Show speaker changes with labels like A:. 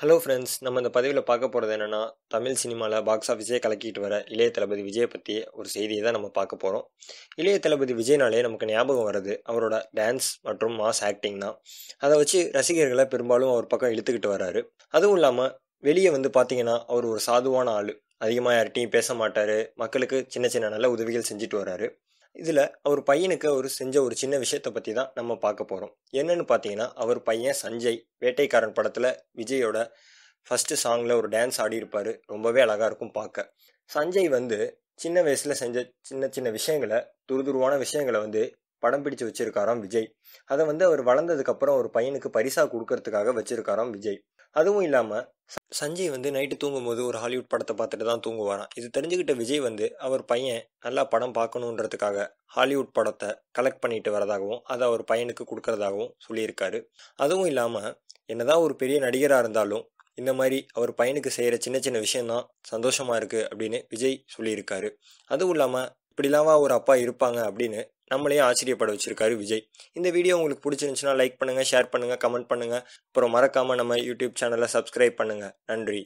A: hello friends நம்ம இந்த பதிவில் பார்க்க போகிறது என்னென்னா தமிழ் சினிமாவில் பாக்ஸ் ஆஃபீஸே கலக்கிட்டு வர இளைய தளபதி விஜய் பற்றி ஒரு செய்தியை தான் நம்ம பார்க்க போகிறோம் இளைய தளபதி விஜய்னாலே நமக்கு ஞாபகம் வருது அவரோட டான்ஸ் மற்றும் மாஸ் ஆக்டிங் தான் அதை வச்சு ரசிகர்களை பெரும்பாலும் அவர் பக்கம் இழுத்துக்கிட்டு வர்றாரு அதுவும் இல்லாமல் வெளியே வந்து பார்த்தீங்கன்னா அவர் ஒரு சாதுவான ஆள் அதிகமாக யார்கிட்டையும் பேச மாட்டார் மக்களுக்கு சின்ன சின்ன நல்ல உதவிகள் செஞ்சுட்டு வர்றாரு இதில் அவர் பையனுக்கு அவர் செஞ்ச ஒரு சின்ன விஷயத்தை பற்றி தான் நம்ம பார்க்க போகிறோம் என்னென்னு பார்த்தீங்கன்னா அவர் பையன் சஞ்சய் வேட்டைக்காரன் படத்தில் விஜயோட ஃபஸ்ட்டு சாங்கில் ஒரு டான்ஸ் ஆடி இருப்பார் ரொம்பவே அழகாக இருக்கும் பார்க்க சஞ்சய் வந்து சின்ன வயசில் செஞ்ச சின்ன சின்ன விஷயங்களை துருதுருவான விஷயங்களை வந்து படம் பிடிச்சு வச்சுருக்காராம் விஜய் அதை வந்து அவர் வளர்ந்ததுக்கப்புறம் ஒரு பையனுக்கு பரிசாக கொடுக்கறதுக்காக வச்சுருக்காராம் விஜய் அதுவும் இல்லாமல் சஞ்சய் வந்து நைட்டு தூங்கும்போது ஒரு ஹாலிவுட் படத்தை பார்த்துட்டு தான் தூங்குவாராம் இது தெரிஞ்சுக்கிட்ட விஜய் வந்து அவர் பையன் நல்லா படம் பார்க்கணுன்றதுக்காக ஹாலிவுட் படத்தை கலெக்ட் பண்ணிட்டு வரதாகவும் அதை அவர் பையனுக்கு கொடுக்கறதாகவும் சொல்லியிருக்காரு அதுவும் இல்லாமல் என்னதான் ஒரு பெரிய நடிகராக இருந்தாலும் இந்த மாதிரி அவர் பையனுக்கு செய்கிற சின்ன சின்ன விஷயந்தான் சந்தோஷமாக இருக்குது அப்படின்னு விஜய் சொல்லியிருக்காரு அதுவும் இல்லாமல் இப்படிலாமா ஒரு அப்பா இருப்பாங்க அப்படின்னு நம்மளையும் ஆச்சரியப்பட வச்சிருக்காரு விஜய் இந்த வீடியோ உங்களுக்கு பிடிச்சிருந்துச்சுன்னா லைக் பண்ணுங்கள் ஷேர் பண்ணுங்கள் கமெண்ட் பண்ணுங்கள் அப்புறம் மறக்காமல் நம்ம யூடியூப் சேனலை சப்ஸ்கிரைப் பண்ணுங்கள் நன்றி